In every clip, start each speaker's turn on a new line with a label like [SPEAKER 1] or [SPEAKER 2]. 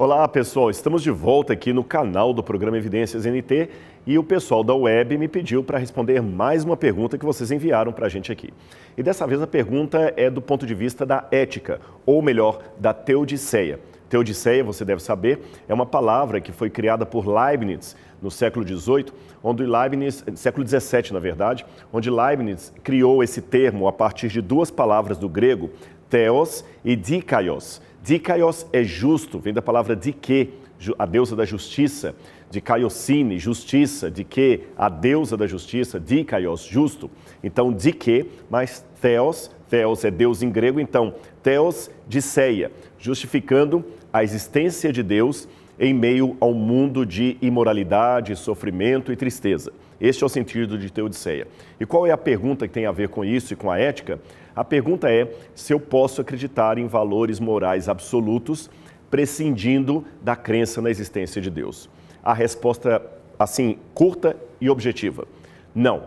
[SPEAKER 1] Olá pessoal, estamos de volta aqui no canal do programa Evidências NT e o pessoal da web me pediu para responder mais uma pergunta que vocês enviaram para a gente aqui. E dessa vez a pergunta é do ponto de vista da ética, ou melhor, da teodiceia. Teodiceia, você deve saber, é uma palavra que foi criada por Leibniz no século XVIII, onde Leibniz, século XVII na verdade, onde Leibniz criou esse termo a partir de duas palavras do grego, theos e dikaios Dikaios é justo, vem da palavra dike, a deusa da justiça, de Caiocine, justiça, de que, a deusa da justiça, de Caios, justo. Então, de que, mas Theos, Theos é Deus em grego, então, Theos de ceia, justificando a existência de Deus em meio ao mundo de imoralidade, sofrimento e tristeza. Este é o sentido de Teodiceia. E qual é a pergunta que tem a ver com isso e com a ética? A pergunta é se eu posso acreditar em valores morais absolutos prescindindo da crença na existência de Deus. A resposta, assim, curta e objetiva: não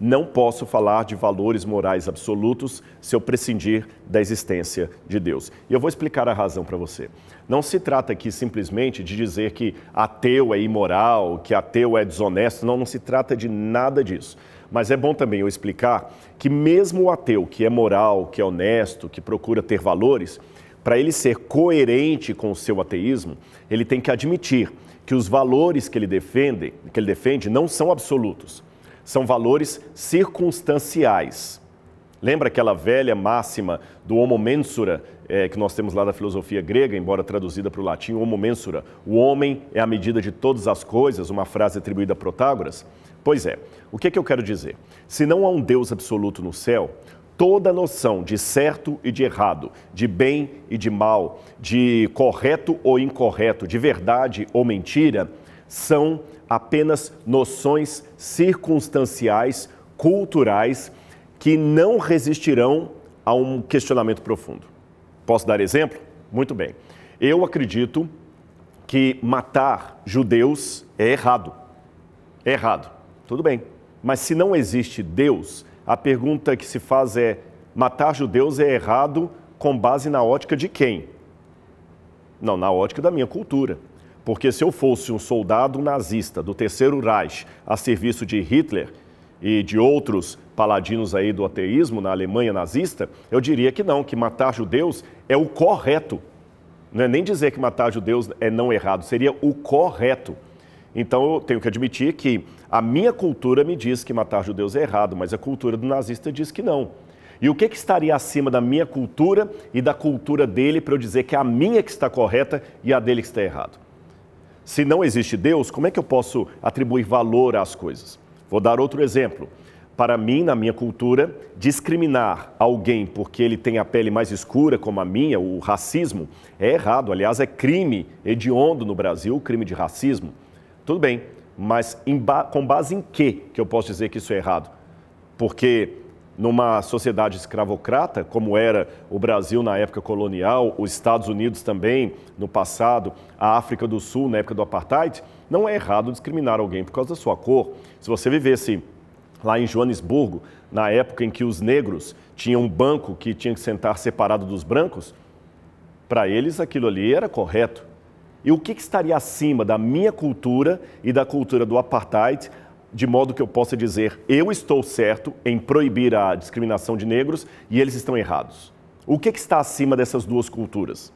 [SPEAKER 1] não posso falar de valores morais absolutos se eu prescindir da existência de Deus. E eu vou explicar a razão para você. Não se trata aqui simplesmente de dizer que ateu é imoral, que ateu é desonesto, não, não se trata de nada disso. Mas é bom também eu explicar que, mesmo o ateu que é moral, que é honesto, que procura ter valores, para ele ser coerente com o seu ateísmo, ele tem que admitir que os valores que ele defende, que ele defende não são absolutos são valores circunstanciais. Lembra aquela velha máxima do homo mensura, é, que nós temos lá da filosofia grega, embora traduzida para o latim, homo mensura? O homem é a medida de todas as coisas, uma frase atribuída a Protágoras? Pois é, o que, é que eu quero dizer? Se não há um Deus absoluto no céu, toda noção de certo e de errado, de bem e de mal, de correto ou incorreto, de verdade ou mentira, são apenas noções circunstanciais, culturais, que não resistirão a um questionamento profundo. Posso dar exemplo? Muito bem. Eu acredito que matar judeus é errado. É errado. Tudo bem. Mas se não existe Deus, a pergunta que se faz é: matar judeus é errado com base na ótica de quem? Não, na ótica da minha cultura. Porque se eu fosse um soldado nazista do Terceiro Reich a serviço de Hitler e de outros paladinos aí do ateísmo na Alemanha nazista, eu diria que não, que matar judeus é o correto. Não é nem dizer que matar judeus é não errado, seria o correto. Então eu tenho que admitir que a minha cultura me diz que matar judeus é errado, mas a cultura do nazista diz que não. E o que, que estaria acima da minha cultura e da cultura dele para eu dizer que a minha que está correta e a dele que está errado? se não existe Deus, como é que eu posso atribuir valor às coisas? Vou dar outro exemplo. Para mim, na minha cultura, discriminar alguém porque ele tem a pele mais escura, como a minha, o racismo, é errado. Aliás, é crime hediondo no Brasil, crime de racismo. Tudo bem, mas ba com base em quê que eu posso dizer que isso é errado? Porque numa sociedade escravocrata, como era o Brasil na época colonial, os Estados Unidos também no passado, a África do Sul na época do apartheid, não é errado discriminar alguém por causa da sua cor. Se você vivesse lá em Joanesburgo, na época em que os negros tinham um banco que tinha que sentar separado dos brancos, para eles aquilo ali era correto. E o que, que estaria acima da minha cultura e da cultura do apartheid de modo que eu possa dizer eu estou certo em proibir a discriminação de negros e eles estão errados. O que, que está acima dessas duas culturas?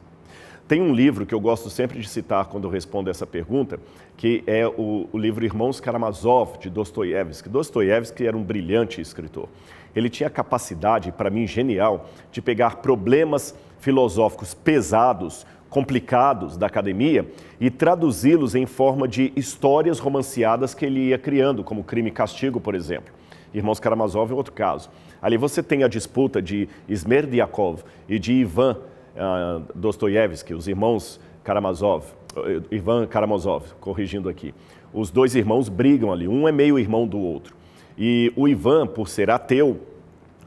[SPEAKER 1] Tem um livro que eu gosto sempre de citar quando eu respondo essa pergunta, que é o, o livro Irmãos Karamazov, de Dostoiévski. Dostoiévski era um brilhante escritor. Ele tinha a capacidade, para mim genial, de pegar problemas filosóficos pesados, complicados da academia e traduzi-los em forma de histórias romanceadas que ele ia criando, como Crime e Castigo, por exemplo. Irmãos Karamazov é outro caso. Ali você tem a disputa de Smerdyakov e de Ivan, ah, Dostoiévski, os irmãos Karamazov, eh, Ivan Karamazov, corrigindo aqui. Os dois irmãos brigam ali, um é meio irmão do outro. E o Ivan, por ser ateu,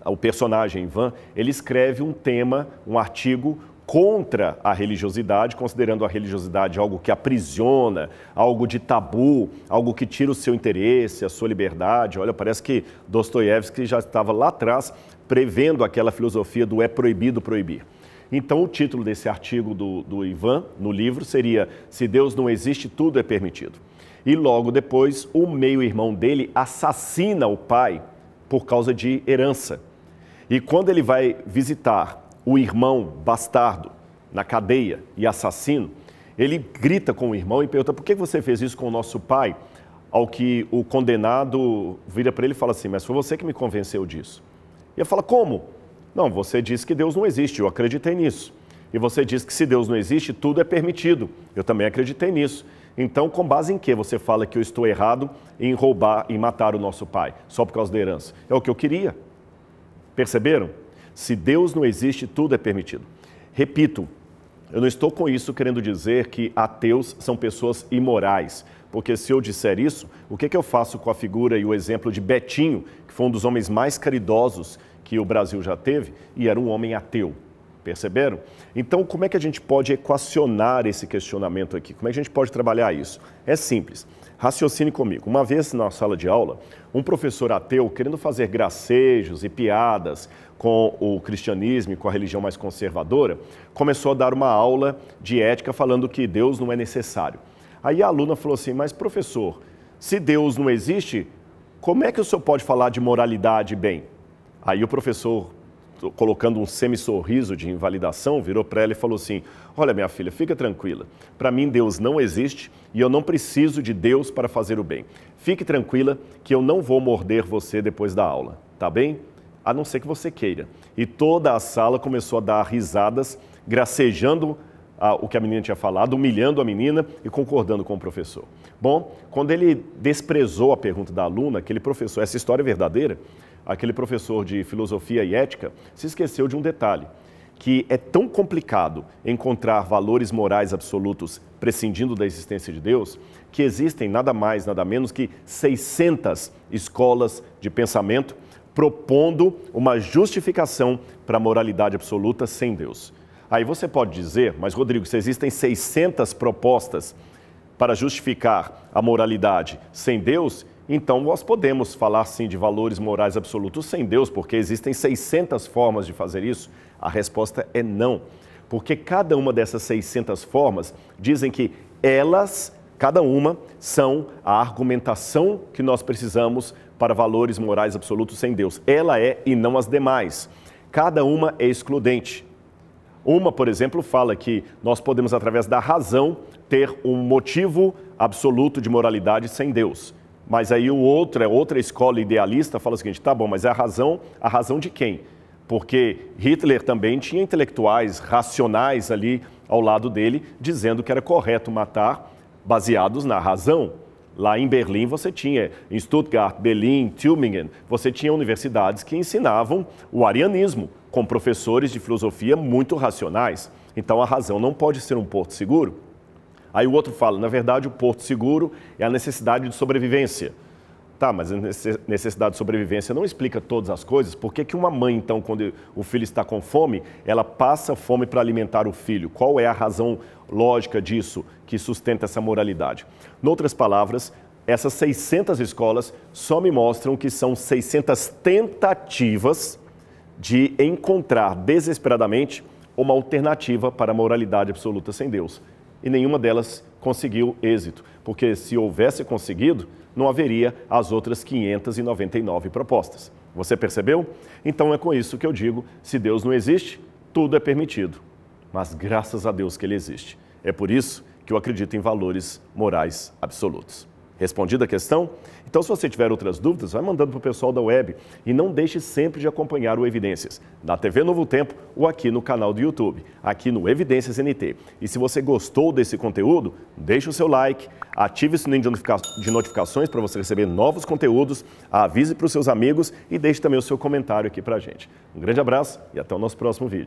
[SPEAKER 1] o personagem Ivan, ele escreve um tema, um artigo contra a religiosidade, considerando a religiosidade algo que aprisiona, algo de tabu, algo que tira o seu interesse, a sua liberdade. Olha, parece que Dostoiévski já estava lá atrás prevendo aquela filosofia do é proibido proibir. Então, o título desse artigo do, do Ivan, no livro, seria Se Deus não existe, tudo é permitido. E logo depois, o meio-irmão dele assassina o pai por causa de herança. E quando ele vai visitar o irmão bastardo na cadeia e assassino, ele grita com o irmão e pergunta: por que você fez isso com o nosso pai? Ao que o condenado vira para ele e fala assim: mas foi você que me convenceu disso. E ele fala: como? Não, você diz que Deus não existe, eu acreditei nisso. E você diz que se Deus não existe, tudo é permitido. Eu também acreditei nisso. Então, com base em que você fala que eu estou errado em roubar e matar o nosso pai, só por causa da herança? É o que eu queria. Perceberam? Se Deus não existe, tudo é permitido. Repito, eu não estou com isso querendo dizer que ateus são pessoas imorais, porque se eu disser isso, o que, que eu faço com a figura e o exemplo de Betinho, que foi um dos homens mais caridosos que o Brasil já teve e era um homem ateu. Perceberam? Então, como é que a gente pode equacionar esse questionamento aqui? Como é que a gente pode trabalhar isso? É simples. Raciocine comigo. Uma vez na sala de aula, um professor ateu, querendo fazer gracejos e piadas com o cristianismo e com a religião mais conservadora, começou a dar uma aula de ética falando que Deus não é necessário. Aí a aluna falou assim: Mas, professor, se Deus não existe, como é que o senhor pode falar de moralidade e bem? Aí o professor, colocando um semi-sorriso de invalidação, virou para ela e falou assim: Olha, minha filha, fica tranquila. Para mim, Deus não existe e eu não preciso de Deus para fazer o bem. Fique tranquila que eu não vou morder você depois da aula, tá bem? A não ser que você queira. E toda a sala começou a dar risadas, gracejando a, ah, o que a menina tinha falado, humilhando a menina e concordando com o professor. Bom, quando ele desprezou a pergunta da aluna, aquele professor, essa história é verdadeira, aquele professor de filosofia e ética se esqueceu de um detalhe que é tão complicado encontrar valores morais absolutos prescindindo da existência de Deus, que existem nada mais, nada menos que 600 escolas de pensamento propondo uma justificação para a moralidade absoluta sem Deus. Aí você pode dizer, mas Rodrigo, se existem 600 propostas para justificar a moralidade sem Deus, então, nós podemos falar sim de valores morais absolutos sem Deus, porque existem 600 formas de fazer isso? A resposta é não, porque cada uma dessas 600 formas dizem que elas, cada uma, são a argumentação que nós precisamos para valores morais absolutos sem Deus. Ela é e não as demais. Cada uma é excludente. Uma, por exemplo, fala que nós podemos, através da razão, ter um motivo absoluto de moralidade sem Deus. Mas aí o outro, é outra escola idealista fala o seguinte: tá bom, mas é a razão, a razão de quem? Porque Hitler também tinha intelectuais racionais ali ao lado dele, dizendo que era correto matar baseados na razão. Lá em Berlim você tinha, em Stuttgart, Berlim, Tübingen, você tinha universidades que ensinavam o arianismo, com professores de filosofia muito racionais. Então a razão não pode ser um porto seguro. Aí o outro fala, na verdade, o porto seguro é a necessidade de sobrevivência. Tá, mas a necessidade de sobrevivência não explica todas as coisas. Por que, que uma mãe, então, quando o filho está com fome, ela passa fome para alimentar o filho? Qual é a razão lógica disso que sustenta essa moralidade? Noutras palavras, essas 600 escolas só me mostram que são 600 tentativas de encontrar desesperadamente uma alternativa para a moralidade absoluta sem Deus e nenhuma delas conseguiu êxito, porque se houvesse conseguido, não haveria as outras 599 propostas. Você percebeu? Então é com isso que eu digo: se Deus não existe, tudo é permitido. Mas graças a Deus que Ele existe. É por isso que eu acredito em valores morais absolutos. Respondida a questão? Então, se você tiver outras dúvidas, vai mandando para o pessoal da web e não deixe sempre de acompanhar o Evidências, na TV Novo Tempo ou aqui no canal do YouTube, aqui no Evidências NT. E se você gostou desse conteúdo, deixe o seu like, ative o sininho de notificações para você receber novos conteúdos, avise para os seus amigos e deixe também o seu comentário aqui para a gente. Um grande abraço e até o nosso próximo vídeo.